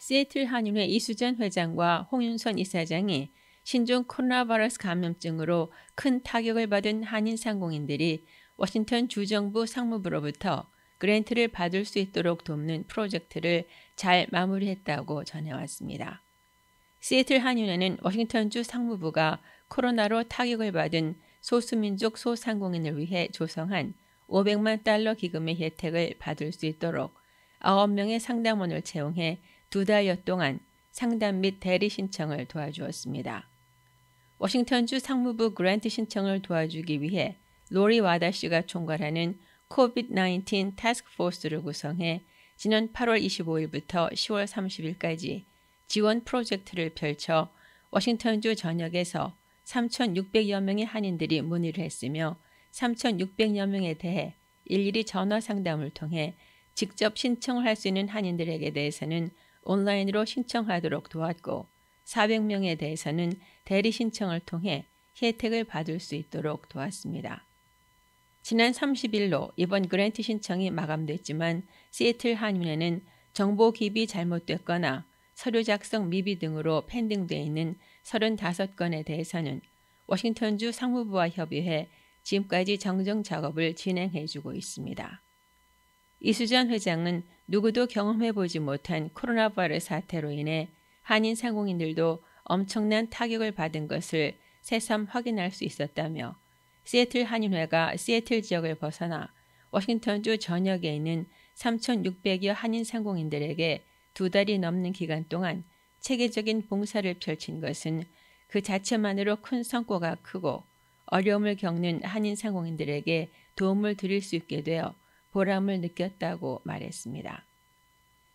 시애틀 한인회 이수전 회장과 홍윤선 이사장이 신종 코로나 바이러스 감염증으로 큰 타격을 받은 한인 상공인들이 워싱턴 주정부 상무부로부터 그랜트를 받을 수 있도록 돕는 프로젝트를 잘 마무리했다고 전해왔습니다. 시애틀 한인회는 워싱턴주 상무부가 코로나로 타격을 받은 소수민족 소상공인을 위해 조성한 500만 달러 기금의 혜택을 받을 수 있도록 9명의 상담원을 채용해 두 달여 동안 상담 및 대리 신청을 도와주었습니다. 워싱턴주 상무부 그랜트 신청을 도와주기 위해 로리 와다 씨가 총괄하는 COVID-19 타스크포스를 구성해 지난 8월 25일부터 10월 30일까지 지원 프로젝트를 펼쳐 워싱턴주 전역에서 3,600여 명의 한인들이 문의를 했으며 3,600여 명에 대해 일일이 전화 상담을 통해 직접 신청을 할 수 있는 한인들에게 대해서는 온라인으로 신청하도록 도왔고 400명에 대해서는 대리 신청을 통해 혜택을 받을 수 있도록 도왔습니다. 지난 30일로 이번 그랜트 신청이 마감됐지만 시애틀 한인회는 정보 기입이 잘못됐거나 서류 작성 미비 등으로 팬딩 n d 돼 있는 35건에 대해서는 워싱턴주 상무부와 협의해 지금까지 정정 작업을 진행해 주고 있습니다. 이수전 회장은 누구도 경험해 보지 못한 코로나 바이러스 사태로 인해 한인 상공인들도 엄청난 타격을 받은 것을 새삼 확인할 수 있었다며 시애틀 한인회가 시애틀 지역을 벗어나 워싱턴주 전역에 있는 3,600여 한인 상공인들에게 두 달이 넘는 기간 동안 체계적인 봉사를 펼친 것은 그 자체만으로 큰 성과가 크고 어려움을 겪는 한인 상공인들에게 도움을 드릴 수 있게 되어 보람을 느꼈다고 말했습니다.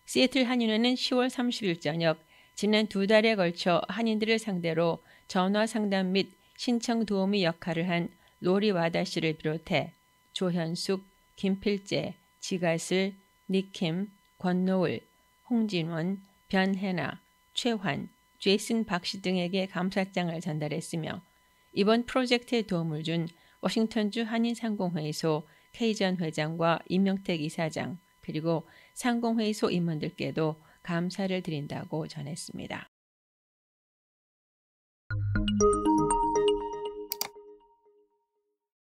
시애틀 한인회는 10월 30일 저녁 지난 두 달에 걸쳐 한인들을 상대로 전화 상담 및 신청 도우미 역할을 한 로리 와다 씨를 비롯해 조현숙, 김필재, 지가슬, 니킴, 권노을, 홍진원, 변혜나, 최환, 제이슨 박씨 등에게 감사장을 전달했으며 이번 프로젝트에 도움을 준 워싱턴주 한인상공회의소 K 전 회장과 임명택 이사장 그리고 상공회의 소임원들께도 감사를 드린다고 전했습니다.